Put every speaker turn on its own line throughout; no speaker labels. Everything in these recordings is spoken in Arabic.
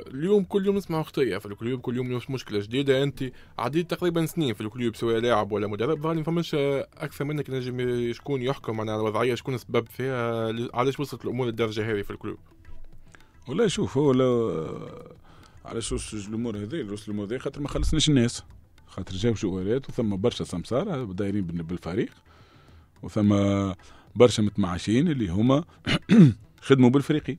اليوم كل يوم نسمع خطية في الكلوب كل يوم مشكله جديده انت عديت تقريبا سنين في الكلوب سواء لاعب ولا مدرب ظهر ما فماش اكثر منك نجم شكون يحكم على الوضعيه شكون السبب فيها علاش وصلت الامور للدرجه هذه في الكلوب
والله شوف هو لو علاش وصلت الامور هذه وصل الامور هذه خاطر ما خلصناش الناس خاطر جاو جوالات وثم برشا سمسارة دايرين بالفريق وثم برشا متمعشين اللي هما خدموا بالفريقي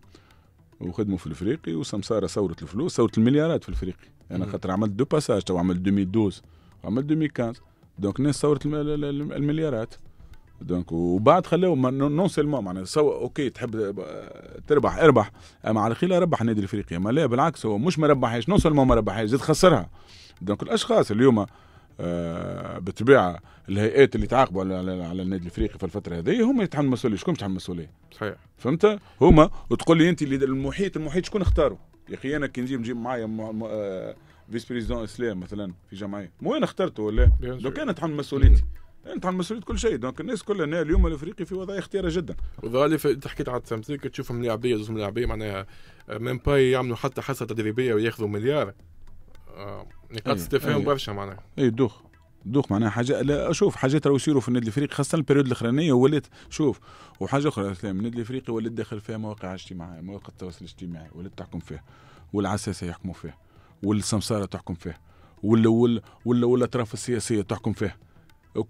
وخدموا في الافريقي وسمساره ثوره الفلوس ثوره المليارات في الافريقي انا خاطر عملت دو باساج تو عملت 2012 وعملت 2015 دونك الناس ثوره المليارات دونك وبعد خلاو نون سيلمون معناها سوا اوكي تحب آه، تربح اربح اما على خير ربح النادي الافريقي اما لا بالعكس هو مش ما ربحهاش نون سيلمون ما ربحهاش زاد خسرها دونك الاشخاص اليوم آه، بالطبيعه الهيئات اللي تعاقبوا على, على النادي الافريقي في الفتره هذه هم يتحملوا المسؤوليه شكون يتحمل المسؤوليه صحيح فهمت هما وتقول لي انت المحيط المحيط شكون اختاره يا اخي انا كي نجيب نجيب معايا فيس بريزيدون اسلام مثلا في جمعيه مو انا اخترته ولا لو
انا نتحمل مسؤوليتي انت عن يعني مسؤوليه كل شيء دونك الناس كلها اليوم الافريقي في وضعيه اختياره جدا وظهر انت حكيت على التمثيل تشوفهم لاعبيه زوز لاعبيه معناها آه، ميم باي يعملوا حتى حصه تدريبيه وياخذوا مليار آه، نقاط أيوة، استفهام أيوة. برشا معناها
اي أيوة، دوخ دوخ معناها حاجه لا شوف حاجات راهو يصيروا في النادي الافريقي خاصه البريود الاخرانيه ولات شوف وحاجه اخرى النادي الافريقي ولات داخل فيها مواقع اجتماعيه مواقع التواصل الاجتماعي ولات تحكم فيها والعساسه يحكموا فيها والسمساره تحكم فيها ولا ولا, ولا الاطراف السياسيه تحكم فيها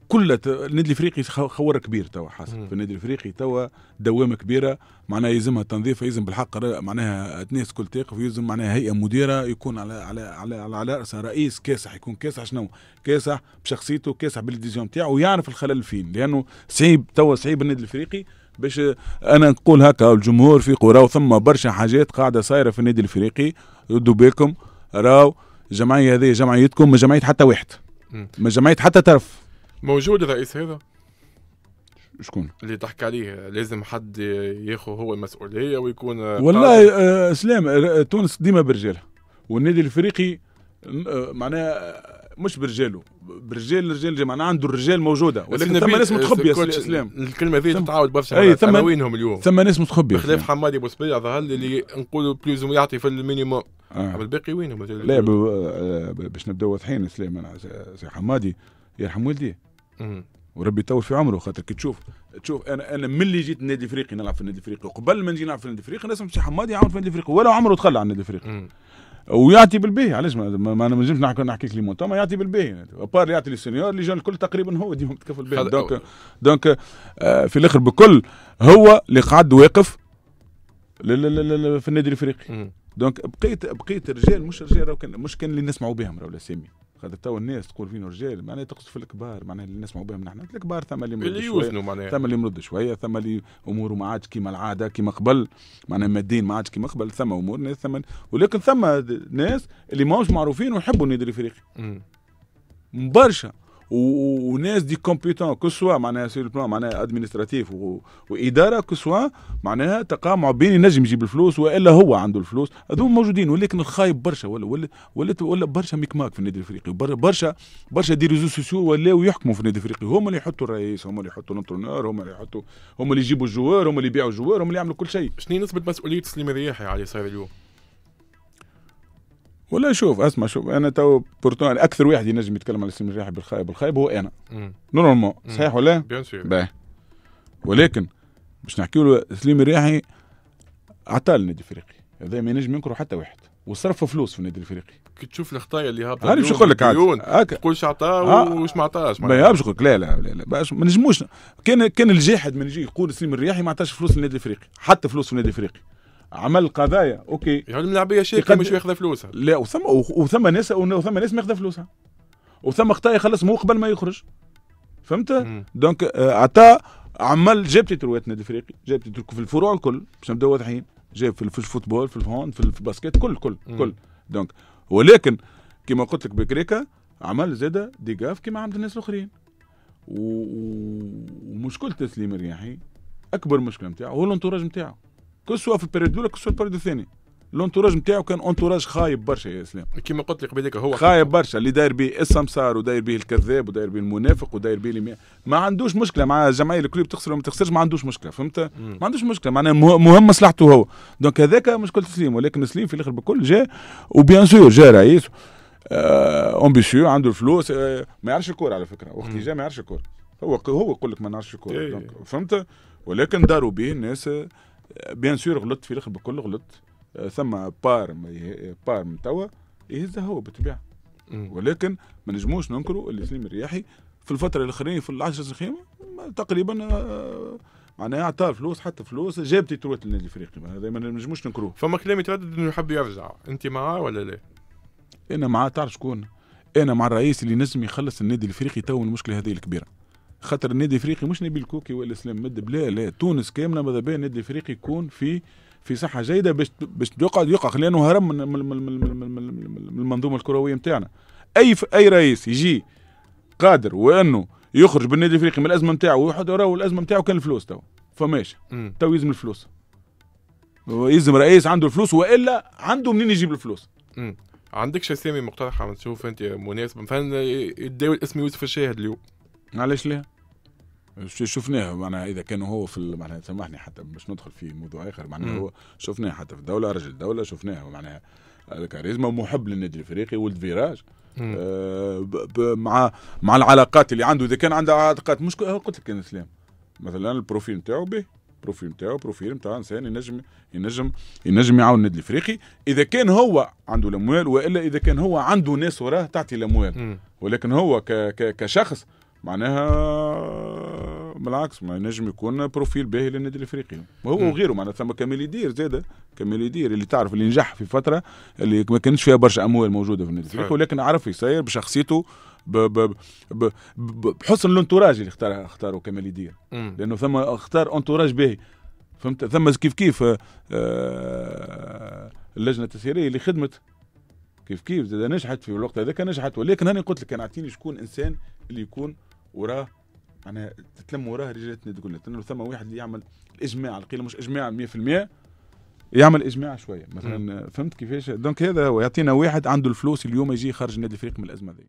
كل النادي الافريقي خور كبير توا حاصل في النادي الافريقي توا دوامه كبيره معناها يلزمها تنظيف يلزم بالحق معناها الناس كل تقف يلزم معناها هيئه مديره يكون على على على على, على راسها رئيس كاسح يكون كاسح شنو كاسح بشخصيته كاسح بالديزيون تاعو ويعرف الخلل فين لانه صعيب توا صعيب النادي الافريقي باش انا نقول هكا الجمهور في قرى ثم برشا حاجات قاعده صايره في النادي الافريقي ردوا بالكم راو الجمعيه هذه جمعيتكم ما جمعيه حتى واحد ما جمعيه حتى طرف
موجود الرئيس هذا شكون اللي تحكي عليه لازم حد ياخذ هو المسؤوليه ويكون والله
آه اسلام آه، تونس ديما برجالها والنادي الافريقي آه، معناها آه، مش برجاله برجال
الرجال معناها عنده الرجال موجوده ولكن ثم ناس متخبيه اسلام الكلمه هذه تتعاود برشا اي ثم وينهم اليوم ثم ناس متخبيه بخلاف حمادي بو سبيع ظهر لي اللي نقولوا بلوز يعطي في المينيموم آه. الباقي وينهم لا
باش نبداو واضحين اسلام سي حمادي يرحم والديه وربي يطول في عمره خاطر كي تشوف تشوف انا انا ملي جيت النادي الافريقي نلعب في النادي الافريقي وقبل ما نجي نلعب في النادي الافريقي الناس مش حمادي يعاون في النادي الافريقي ولا عمره تخلى عن النادي الافريقي ويعطي بالباهي علاش ما, ما انا ما نجمش نحكي نحكيك لي ما يعطي بالباهي بار يعطي للسينيور اللي جون الكل تقريبا هو ديما متكفل به دونك دونك في الاخر بكل هو اللي قعد واقف في النادي الافريقي دونك بقيت بقيت رجال مش رجال مش كان اللي نسمعوا بهم ولا سامي خاطر توا الناس تقول فين رجال معناها تقصد في الكبار معناها اللي نسمعوا بهم نحن الكبار ثم اللي مرد شويه ثم اللي مرد شويه ثم اللي اموره ما عادش كيما العاده كيما قبل معناها مادين ما عادش كيما قبل ثم امور ناس ثم ولكن ثم ناس اللي ماهوش معروفين ويحبوا النادي الافريقي برشا وناس دي كومبيتون كسوا معناها لو بلان معناها ادمينستراتيف واداره كسوا معناها تقامع بين ينجم يجيب الفلوس والا هو عنده الفلوس هذوما موجودين ولكن الخايب برشا ولا ولا ولا, ولا برشا ميكماك في النادي الافريقي برشا برشا دي ريزو سوسيو ولاو يحكموا في النادي الافريقي هما اللي يحطوا الرئيس هما اللي يحطوا الانترونور هما اللي يحطوا هما اللي يجيبوا الجوار
هما اللي يبيعوا الجوار هما اللي يعملوا كل شيء شنو نسبه مسؤوليه سليم الرياحي على صاير اليوم
ولا شوف اسمع شوف انا تو بورتو يعني اكثر واحد ينجم يتكلم على الاسم الرياحي بالخايب الخايب هو انا نورمالمون صحيح ولا؟ بيان سور ولكن باش نحكي له سليم الرياحي عطى النادي الافريقي هذا ما ينجم ينكره حتى واحد وصرف فلوس في النادي الافريقي
كي تشوف الخطايا اللي هابطه هاني باش نقول لك عاد تقولش عطا آه. وش ما عطاش ما يابش نقول
لك لا لا لا, لا باش ما نجموش كان كان الجاحد من يجي يقول سليم الرياحي ما عطاش فلوس للنادي الافريقي حتى فلوس في النادي الافريقي عمل قضايا اوكي يعني ملعبيه شيكه مش ياخذ فلوسها لا وثم وثم ناس وثم ناس ماخذه فلوسها وثم خطا يخلص مو قبل ما يخرج فهمت دونك آه، عطى عمل جاب تيتر النادي الافريقي جاب تيتر في الفروع الكل باش نبداو واضحين جاب في الفوتبول في الهوند في الباسكيت كل كل مم. كل دونك ولكن كما قلت لك بكريكا عمل زاده ديجاف كما عند الناس الاخرين ومشكلة تسليم الرياحي اكبر مشكله نتاعو هو الانتوراج نتاعو كل سوا في البريود الاولى كل سوا في البريود الثاني الانتوراج نتاعو كان انتوراج خايب برشا يا اسلام كيما قلت لك بذاك هو خايب برشا اللي داير به السمسار وداير به الكذاب وداير به المنافق وداير به ما, ما عندوش مشكله مع الجمعيه الكل بتخسر وما تخسرش ما عندوش مشكله فهمت ما عندوش مشكله معناها مهم مصلحته هو دونك هذاك مشكله سليم ولكن سليم في الاخر بكل جاء وبيان سور جاء رئيس آه امبيسيو عنده الفلوس آه ما يعرفش الكور على فكره وقت اللي جاء ما يعرفش الكور هو هو يقول لك ما نعرفش الكور فهمت ولكن داروا به الناس آه بيان سور غلطت في الاخر بكل غلطت ثم بار بار من توا يهزها هو بالطبيعه ولكن ما نجموش ننكروا اللي سليم الرياحي في الفتره الاخرين في العشر سنين تقريبا آه، معناها اعطى فلوس حتى فلوس جاب تيتروات للنادي الافريقي هذا ما نجموش ننكروه فما كلام يتردد انه يحب يرجع انت معاه ولا لا؟ انا معاه تعرف شكون؟ انا مع الرئيس اللي نجم يخلص النادي الافريقي تو المشكله هذه الكبيره خاطر النادي الافريقي مش نبيل كوكي اسلام مدب لا لا تونس كامله ماذا بيا النادي الافريقي يكون في في صحه جيده باش باش يقعد يقع لانه هرم من المنظومه الكرويه نتاعنا اي اي رئيس يجي قادر وانه يخرج بالنادي الافريقي من الازمه نتاعو ويحط راهو الازمه نتاعو كان الفلوس تو فماش تو يلزم الفلوس يلزم رئيس عنده الفلوس والا عنده منين يجيب الفلوس
عندك عندكش اسامي مقترحه عم تشوف انت مناسب مثلا الداوي اسم يوسف الشاهد اليوم
معلش ليه؟ شفناه معناها اذا كان هو في معناها سامحني حتى باش ندخل في موضوع اخر معناها هو شفناه حتى في الدوله رجل دوله شفناه معناها كاريزما ومحب للنادي الافريقي ولد فيراج آه مع مع العلاقات اللي عنده اذا كان عنده علاقات مش قلت لك سلام مثلا البروفيل نتاعو به البروفيل نتاعو بروفيل نتاع انسان ينجم ينجم ينجم يعاون النادي الافريقي اذا كان هو عنده الاموال والا اذا كان هو عنده ناس وراه تعطي الاموال ولكن هو ك ك كشخص معناها بالعكس ما نجم يكون بروفيل باهي للنادي الافريقي وهو وغيره معناها ثم كمال يدير زاده كمال يدير اللي تعرف اللي نجح في فتره اللي ما كانش فيها برشا اموال موجوده في النادي الافريقي ولكن عرف يسير بشخصيته ب ب ب بحسن الانتوراج اللي اختار اختاره كمال يدير لانه ثم اختار انتوراج باهي فهمت ثم كيف كيف آه، اللجنه التسييريه اللي خدمت كيف كيف زاد نجحت في الوقت هذاك نجحت ولكن هاني قلت لك انا اعطيني شكون انسان اللي يكون وراه معناها تتلم وراه رجالتنا تقول لنا ثم واحد يعمل الاجماع القيل مش اجماع 100% يعمل اجماع شويه مثلا فهمت كيفاش دونك هذا هو يعطينا واحد عنده الفلوس اليوم يجي يخرج نادي الفريق من الازمه دي